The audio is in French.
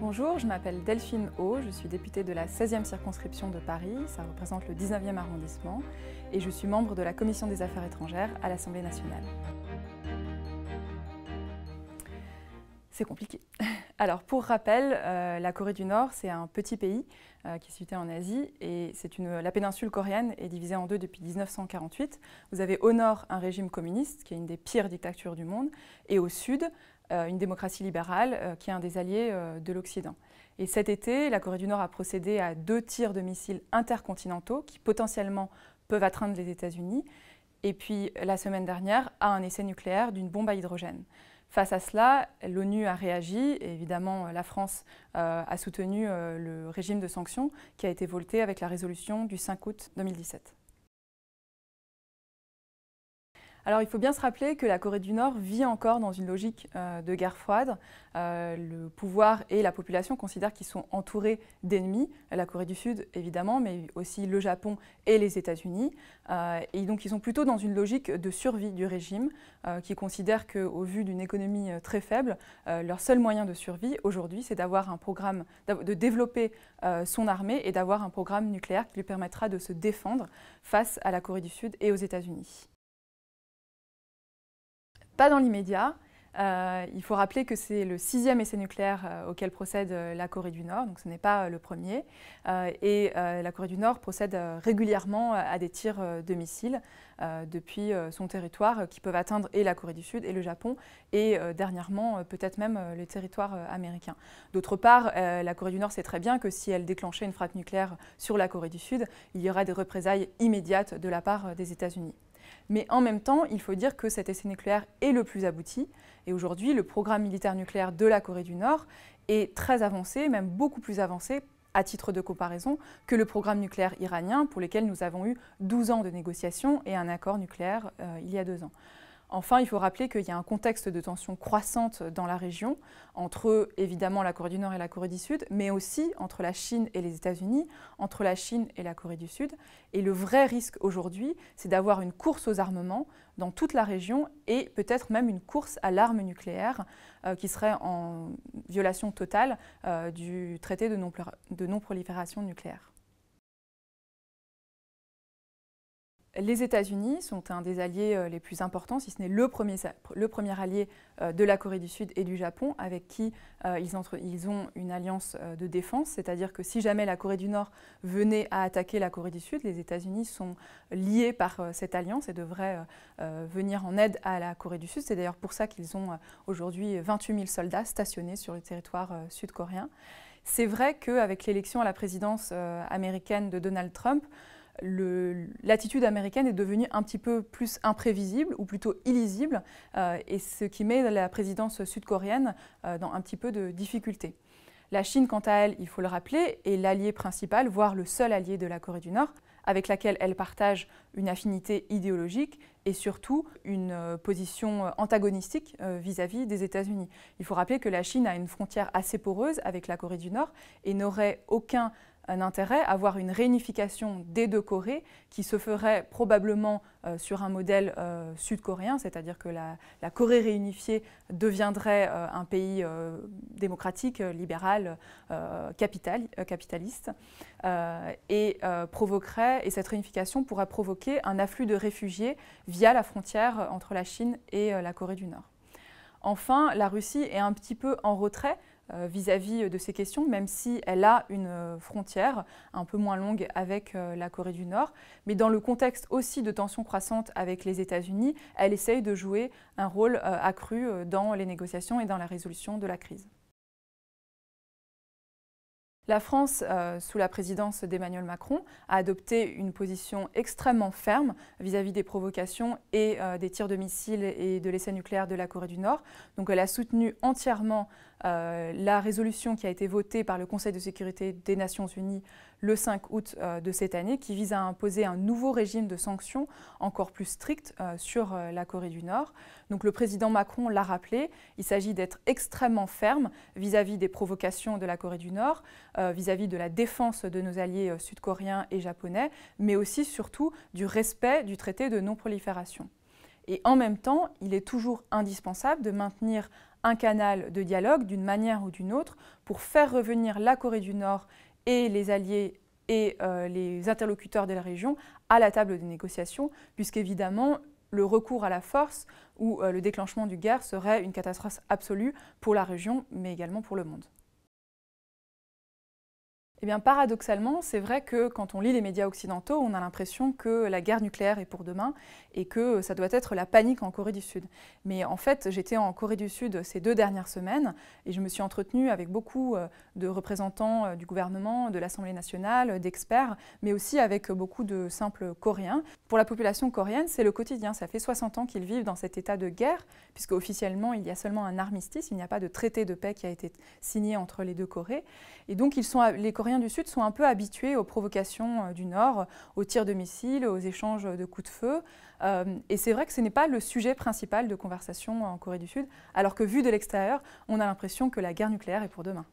Bonjour, je m'appelle Delphine Haut, je suis députée de la 16e circonscription de Paris, ça représente le 19e arrondissement, et je suis membre de la Commission des Affaires étrangères à l'Assemblée nationale. C'est compliqué. Alors, pour rappel, euh, la Corée du Nord, c'est un petit pays euh, qui est situé en Asie et c'est une, la péninsule coréenne est divisée en deux depuis 1948. Vous avez au nord un régime communiste, qui est une des pires dictatures du monde, et au sud, euh, une démocratie libérale, qui est un des alliés de l'Occident. Et cet été, la Corée du Nord a procédé à deux tirs de missiles intercontinentaux qui potentiellement peuvent atteindre les États-Unis, et puis la semaine dernière à un essai nucléaire d'une bombe à hydrogène. Face à cela, l'ONU a réagi et évidemment euh, la France euh, a soutenu euh, le régime de sanctions qui a été voté avec la résolution du 5 août 2017. Alors il faut bien se rappeler que la Corée du Nord vit encore dans une logique euh, de guerre froide. Euh, le pouvoir et la population considèrent qu'ils sont entourés d'ennemis, la Corée du Sud évidemment, mais aussi le Japon et les États-Unis. Euh, et donc ils sont plutôt dans une logique de survie du régime, qui considère qu'au vu d'une économie très faible, leur seul moyen de survie aujourd'hui, c'est d'avoir un programme, de développer son armée et d'avoir un programme nucléaire qui lui permettra de se défendre face à la Corée du Sud et aux États-Unis pas dans l'immédiat. Euh, il faut rappeler que c'est le sixième essai nucléaire euh, auquel procède euh, la Corée du Nord, donc ce n'est pas le premier. et la Corée du Nord procède régulièrement à des tirs de missiles depuis son territoire qui peuvent atteindre et la Corée du Sud et le Japon et dernièrement peut-être même le territoire américain. D'autre part, la Corée du Nord sait très bien que si elle déclenchait une frappe nucléaire sur la Corée du Sud, il y aurait des représailles immédiates de la part des États-Unis. Mais en même temps, il faut dire que cet essai nucléaire est le plus abouti. Et aujourd'hui, le programme militaire nucléaire de la Corée du Nord est très avancé, même beaucoup plus avancé à titre de comparaison, que le programme nucléaire iranien, pour lequel nous avons eu 12 ans de négociations et un accord nucléaire euh, il y a deux ans. Enfin, il faut rappeler qu'il y a un contexte de tension croissante dans la région, entre évidemment la Corée du Nord et la Corée du Sud, mais aussi entre la Chine et les États-Unis, entre la Chine et la Corée du Sud. Et le vrai risque aujourd'hui, c'est d'avoir une course aux armements dans toute la région et peut-être même une course à l'arme nucléaire euh, qui serait en violation totale euh, du traité de non-prolifération nucléaire. les États-Unis sont un des alliés euh, les plus importants, si ce n'est le premier, allié euh, de la Corée du Sud et du Japon, avec qui euh, ils, ils ont une alliance de défense, c'est-à-dire que si jamais la Corée du Nord venait à attaquer la Corée du Sud, les États-Unis sont liés par cette alliance et devraient venir en aide à la Corée du Sud. C'est d'ailleurs pour ça qu'ils ont aujourd'hui 28 000 soldats stationnés sur le territoire sud-coréen. C'est vrai qu'avec l'élection à la présidence américaine de Donald Trump, l'attitude américaine est devenue un petit peu plus imprévisible ou plutôt illisible, euh, et ce qui met la présidence sud-coréenne euh, dans un petit peu de difficulté. La Chine, quant à elle, il faut le rappeler, est l'allié principal, voire le seul allié de la Corée du Nord, avec laquelle elle partage une affinité idéologique et surtout une euh, position antagonistique vis-à-vis -vis des États-Unis. Il faut rappeler que la Chine a une frontière assez poreuse avec la Corée du Nord et n'aurait aucun un intérêt à voir une réunification des deux Corées qui se ferait probablement euh, sur un modèle euh, sud-coréen, c'est-à-dire que la, Corée réunifiée deviendrait euh, un pays démocratique, libéral, capitaliste, et provoquerait, et cette réunification pourrait provoquer un afflux de réfugiés via la frontière entre la Chine et la Corée du Nord. Enfin, la Russie est un petit peu en retrait euh, vis-à-vis euh, de ces questions, même si elle a une euh, frontière un peu moins longue avec la Corée du Nord. Mais dans le contexte aussi de tensions croissantes avec les États-Unis, elle essaye de jouer un rôle accru dans les négociations et dans la résolution de la crise. La France, sous la présidence d'Emmanuel Macron, a adopté une position extrêmement ferme vis-à-vis des provocations et des tirs de missiles et de l'essai nucléaire de la Corée du Nord. Donc elle a soutenu entièrement euh, la résolution qui a été votée par le Conseil de sécurité des Nations Unies le 5 août euh, de cette année, qui vise à imposer un nouveau régime de sanctions encore plus strict euh, sur la Corée du Nord. Donc le président Macron l'a rappelé, il s'agit d'être extrêmement ferme vis-à-vis des provocations de la Corée du Nord, vis-à-vis -vis de la défense de nos alliés sud-coréens et japonais, mais aussi surtout du respect du traité de non-prolifération. Et en même temps, il est toujours indispensable de maintenir un canal de dialogue d'une manière ou d'une autre pour faire revenir la Corée du Nord et les alliés et euh, les interlocuteurs de la région à la table des négociations, évidemment le recours à la force ou euh, le déclenchement du guerre serait une catastrophe absolue pour la région, mais également pour le monde. Eh bien, paradoxalement, c'est vrai que quand on lit les médias occidentaux, on a l'impression que la guerre nucléaire est pour demain et que ça doit être la panique en Corée du Sud. Mais en fait, j'étais en Corée du Sud ces deux dernières semaines et je me suis entretenue avec beaucoup euh, de représentants euh, du gouvernement, de l'Assemblée nationale, d'experts, mais aussi avec beaucoup de simples Coréens. Pour la population coréenne, c'est le quotidien. Ça fait 60 ans qu'ils vivent dans cet état de guerre, puisque officiellement, il y a seulement un armistice, il n'y a pas de traité de paix qui a été signé entre les deux Corées. Et donc, ils sont, les Coréens Coréens du Sud sont un peu habitués aux provocations euh, du Nord, aux tirs de missiles, aux échanges de coups de feu. Euh, et c'est vrai que ce n'est pas le sujet principal de conversation en Corée du Sud, alors que vu de l'extérieur, on a l'impression que la guerre nucléaire est pour demain.